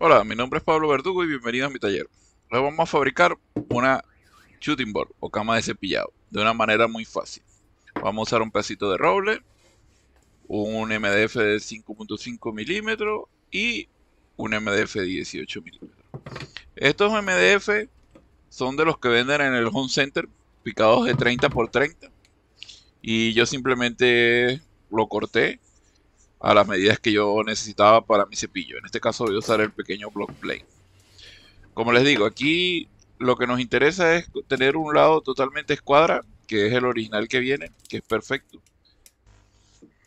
Hola, mi nombre es Pablo Verdugo y bienvenido a mi taller. Hoy vamos a fabricar una shooting board o cama de cepillado de una manera muy fácil. Vamos a usar un pedacito de roble, un MDF de 5.5 milímetros y un MDF de 18 milímetros. Estos MDF son de los que venden en el home center, picados de 30 por 30. Y yo simplemente lo corté a las medidas que yo necesitaba para mi cepillo. En este caso voy a usar el pequeño block plane. Como les digo, aquí lo que nos interesa es tener un lado totalmente escuadra, que es el original que viene, que es perfecto.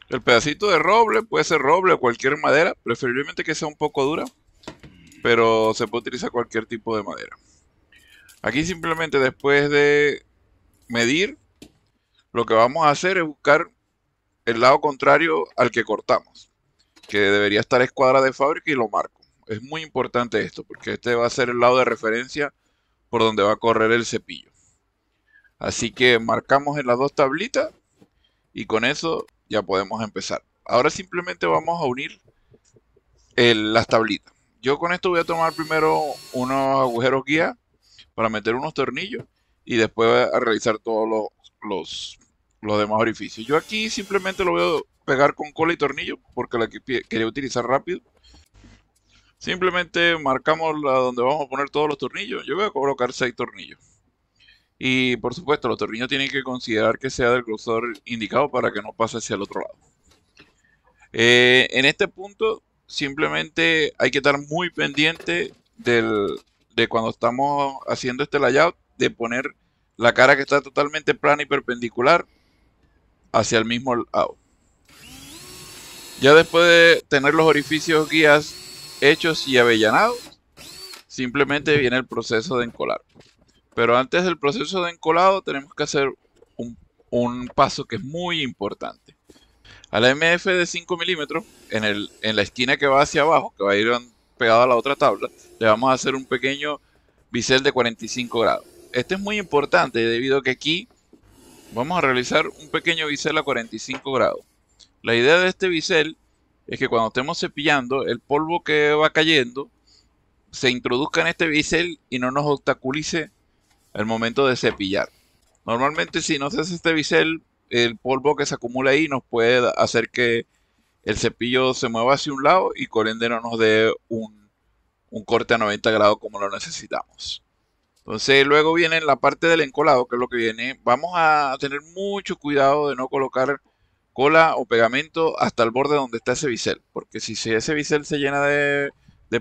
El pedacito de roble puede ser roble o cualquier madera, preferiblemente que sea un poco dura, pero se puede utilizar cualquier tipo de madera. Aquí simplemente después de medir, lo que vamos a hacer es buscar el lado contrario al que cortamos, que debería estar escuadra de fábrica y lo marco. Es muy importante esto, porque este va a ser el lado de referencia por donde va a correr el cepillo. Así que marcamos en las dos tablitas y con eso ya podemos empezar. Ahora simplemente vamos a unir las tablitas. Yo con esto voy a tomar primero unos agujeros guía para meter unos tornillos y después a realizar todos los, los los demás orificios. Yo aquí simplemente lo voy a pegar con cola y tornillo porque la quería utilizar rápido. Simplemente marcamos la donde vamos a poner todos los tornillos. Yo voy a colocar 6 tornillos. Y por supuesto, los tornillos tienen que considerar que sea del grosor indicado para que no pase hacia el otro lado. Eh, en este punto, simplemente hay que estar muy pendiente de cuando estamos haciendo este layout, de poner la cara que está totalmente plana y perpendicular hacia el mismo lado. Ya después de tener los orificios guías hechos y avellanados, simplemente viene el proceso de encolar. Pero antes del proceso de encolado tenemos que hacer un, paso que es muy importante. A la MF de 5 milímetros, en, en la esquina que va hacia abajo, que va a ir pegado a la otra tabla, le vamos a hacer un pequeño bisel de 45 grados. Este es muy importante debido a que aquí Vamos a realizar un pequeño bisel a 45 grados. La idea de este bisel es que cuando estemos cepillando, el polvo que va cayendo se introduzca en este bisel y no nos obstaculice el momento de cepillar. Normalmente si no se hace este bisel, el polvo que se acumula ahí nos puede hacer que el cepillo se mueva hacia un lado y corriendo no nos dé un corte a 90 grados como lo necesitamos. Entonces luego viene la parte del encolado, que es lo que viene. Vamos a tener mucho cuidado de no colocar cola o pegamento hasta el borde donde está ese bisel, porque si ese bisel se llena de,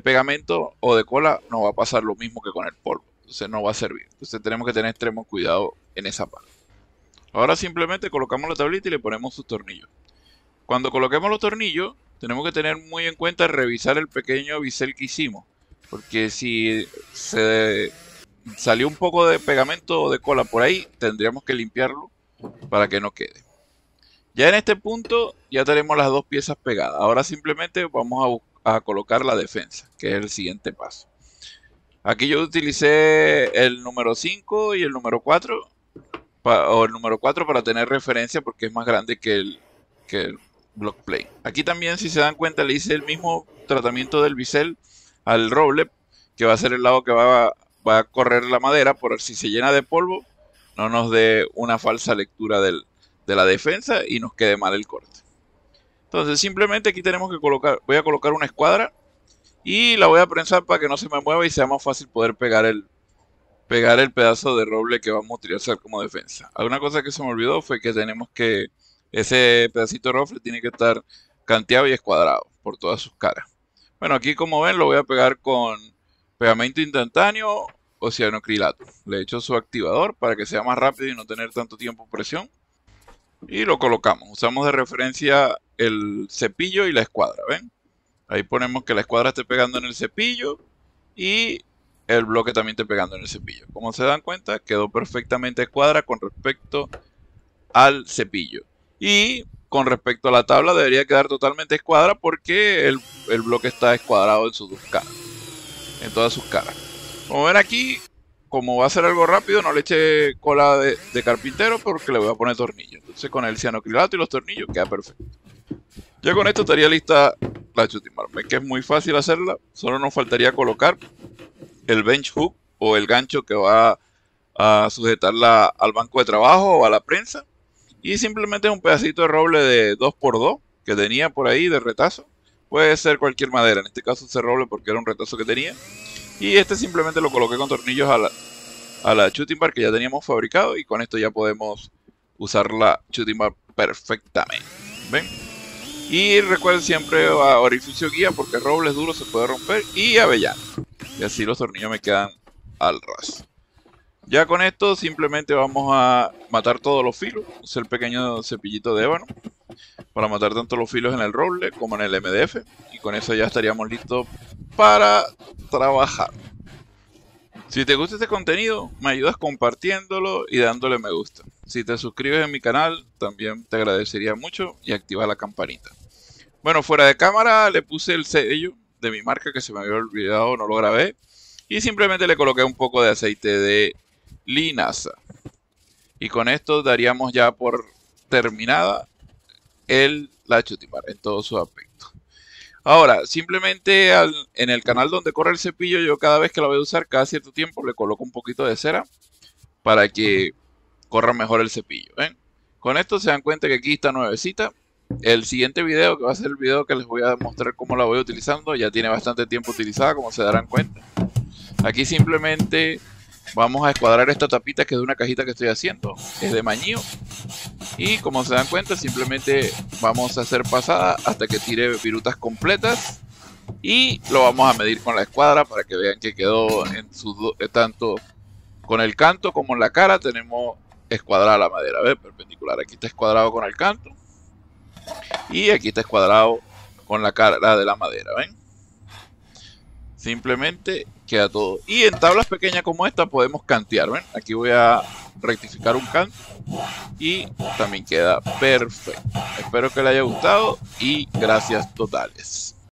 pegamento o de cola, no va a pasar lo mismo que con el polvo. Entonces no va a servir. Entonces tenemos que tener extremo cuidado en esa parte. Ahora simplemente colocamos la tablita y le ponemos sus tornillos. Cuando coloquemos los tornillos, tenemos que tener muy en cuenta revisar el pequeño bisel que hicimos. Porque si se salió un poco de pegamento o de cola por ahí, tendríamos que limpiarlo para que no quede. Ya en este punto ya tenemos las dos piezas pegadas. Ahora simplemente vamos a, colocar la defensa, que es el siguiente paso. Aquí yo utilicé el número 5 y el número 4, o el número 4 para tener referencia porque es más grande que el, que block play Aquí también, si se dan cuenta, le hice el mismo tratamiento del bisel al roble, que va a ser el lado que va a va a correr la madera, por si se llena de polvo, no nos dé una falsa lectura de la defensa y nos quede mal el corte. Entonces simplemente aquí tenemos que colocar, voy a colocar una escuadra y la voy a prensar para que no se me mueva y sea más fácil poder pegar el, pegar el pedazo de roble que vamos a utilizar como defensa. Alguna cosa que se me olvidó fue que tenemos que, ese pedacito de roble tiene que estar canteado y escuadrado por todas sus caras. Bueno, aquí como ven lo voy a pegar con Pegamento instantáneo o cianocrilato. Le echo su activador para que sea más rápido y no tener tanto tiempo presión. Y lo colocamos. Usamos de referencia el cepillo y la escuadra, ¿ven? Ahí ponemos que la escuadra esté pegando en el cepillo y el bloque también esté pegando en el cepillo. Como se dan cuenta, quedó perfectamente escuadra con respecto al cepillo. Y con respecto a la tabla debería quedar totalmente escuadra porque el, bloque está escuadrado en su dos en todas sus caras. Como ven aquí, como va a ser algo rápido, no le eche cola de, carpintero porque le voy a poner tornillos. Entonces con el cianocrilato y los tornillos queda perfecto. Ya con esto estaría lista la shooting que es muy fácil hacerla, solo nos faltaría colocar el bench hook o el gancho que va a sujetarla al banco de trabajo o a la prensa. Y simplemente un pedacito de roble de 2x2 que tenía por ahí de retazo Puede ser cualquier madera, en este caso un roble porque era un retazo que tenía. Y este simplemente lo coloqué con tornillos a la, a shooting bar que ya teníamos fabricado y con esto ya podemos usar la shooting bar perfectamente. ¿Ven? Y recuerden siempre a orificio guía porque es duro se puede romper y avellano. Y así los tornillos me quedan al ras. Ya con esto simplemente vamos a matar todos los filos. Usé el pequeño cepillito de ébano para matar tanto los filos en el roble como en el MDF. Y con eso ya estaríamos listos para trabajar. Si te gusta este contenido, me ayudas compartiéndolo y dándole me gusta. Si te suscribes a mi canal, también te agradecería mucho y activa la campanita. Bueno, fuera de cámara le puse el sello de mi marca que se me había olvidado, no lo grabé. Y simplemente le coloqué un poco de aceite de linaza. Y con esto daríamos ya por terminada el, la Chutimar en todos sus aspectos Ahora, simplemente en el canal donde corre el cepillo, yo cada vez que la voy a usar, cada cierto tiempo le coloco un poquito de cera para que corra mejor el cepillo. Con esto se dan cuenta que aquí está nuevecita. El siguiente video, que va a ser el video que les voy a mostrar cómo la voy utilizando, ya tiene bastante tiempo utilizada, como se darán cuenta. Aquí simplemente vamos a escuadrar esta tapita que es de una cajita que estoy haciendo. Es de mañío. Y como se dan cuenta, simplemente vamos a hacer pasada hasta que tire virutas completas. Y lo vamos a medir con la escuadra para que vean que quedó en su, eh, tanto con el canto como en la cara. Tenemos escuadrada la madera, ¿ves? Perpendicular. Aquí está escuadrado con el canto. Y aquí está escuadrado con la cara de la madera, ¿ven? Simplemente queda todo. Y en tablas pequeñas como esta podemos cantear, ¿ven? Aquí voy a rectificar un can. Y también queda perfecto. Espero que le haya gustado y gracias totales.